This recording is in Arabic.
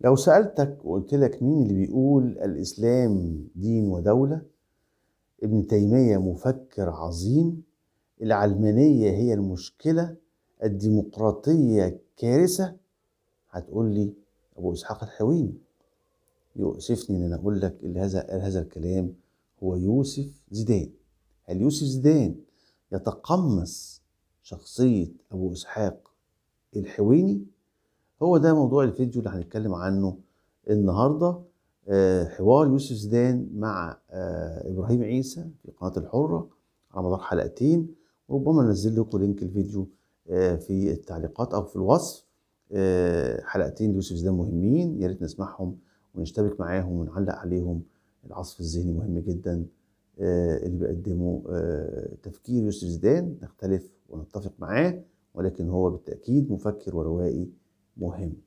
لو سألتك وقلت لك مين اللي بيقول الإسلام دين ودولة ابن تيمية مفكر عظيم العلمانية هي المشكلة الديمقراطية كارثة هتقول لي أبو إسحاق الحويني يؤسفني إن أنا أقول لك اللي هذا هذا الكلام هو يوسف زيدان هل يوسف زيدان يتقمص شخصية أبو إسحاق الحويني هو ده موضوع الفيديو اللي هنتكلم عنه النهارده آه، حوار يوسف زيدان مع آه، ابراهيم عيسى في قناه الحره على مدار حلقتين وربما ننزل لكم لينك الفيديو آه، في التعليقات او في الوصف حلقتين ليوسف زيدان مهمين يا ريت نسمعهم ونشتبك معاهم ونعلق عليهم العصف الذهني مهم جدا اللي بيقدمه تفكير يوسف زيدان نختلف ونتفق معاه ولكن هو بالتاكيد مفكر وروائي مهم